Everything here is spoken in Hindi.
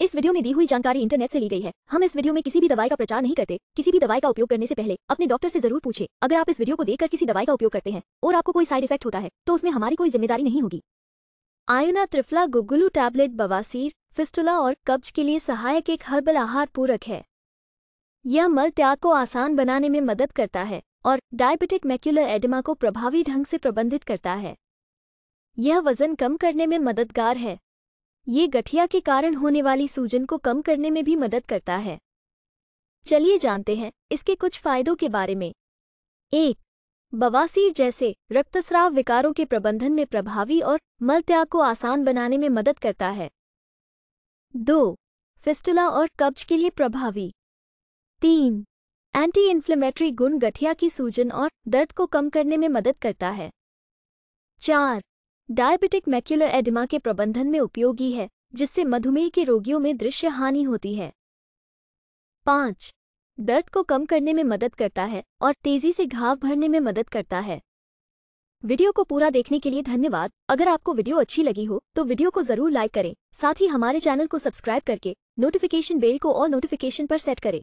इस वीडियो में दी हुई जानकारी इंटरनेट से ली गई है हम इस वीडियो में किसी भी दवाई का प्रचार नहीं करते किसी भी दवाई का उपयोग करने से पहले अपने डॉक्टर से जरूर पूछे अगर आप इस वीडियो को देखकर किसी दवाई का उपयोग करते हैं और आपको कोई साइड इफेक्ट होता है तो उसमें हमारी कोई जिम्मेदारी नहीं होगी आयोना त्रिफला गुगुलू टैबलेट बवासीर फिस्टुला और कब्ज के लिए सहायक एक हर्बल आहार पूरक है यह मल त्याग को आसान बनाने में मदद करता है और डायबिटिक मैक्यूलर एडिमा को प्रभावी ढंग से प्रबंधित करता है यह वजन कम करने में मददगार है ये गठिया के कारण होने वाली सूजन को कम करने में भी मदद करता है चलिए जानते हैं इसके कुछ फायदों के बारे में एक बवासीर जैसे रक्तस्राव विकारों के प्रबंधन में प्रभावी और मलत्याग को आसान बनाने में मदद करता है दो फिस्टुला और कब्ज के लिए प्रभावी तीन एंटी इन्फ्लेमेटरी गुण गठिया की सूजन और दर्द को कम करने में मदद करता है चार डायबिटिक मैक्यूलर एडिमा के प्रबंधन में उपयोगी है जिससे मधुमेह के रोगियों में दृश्य हानि होती है पाँच दर्द को कम करने में मदद करता है और तेजी से घाव भरने में मदद करता है वीडियो को पूरा देखने के लिए धन्यवाद अगर आपको वीडियो अच्छी लगी हो तो वीडियो को जरूर लाइक करें साथ ही हमारे चैनल को सब्सक्राइब करके नोटिफिकेशन बेल को और नोटिफिकेशन पर सेट करें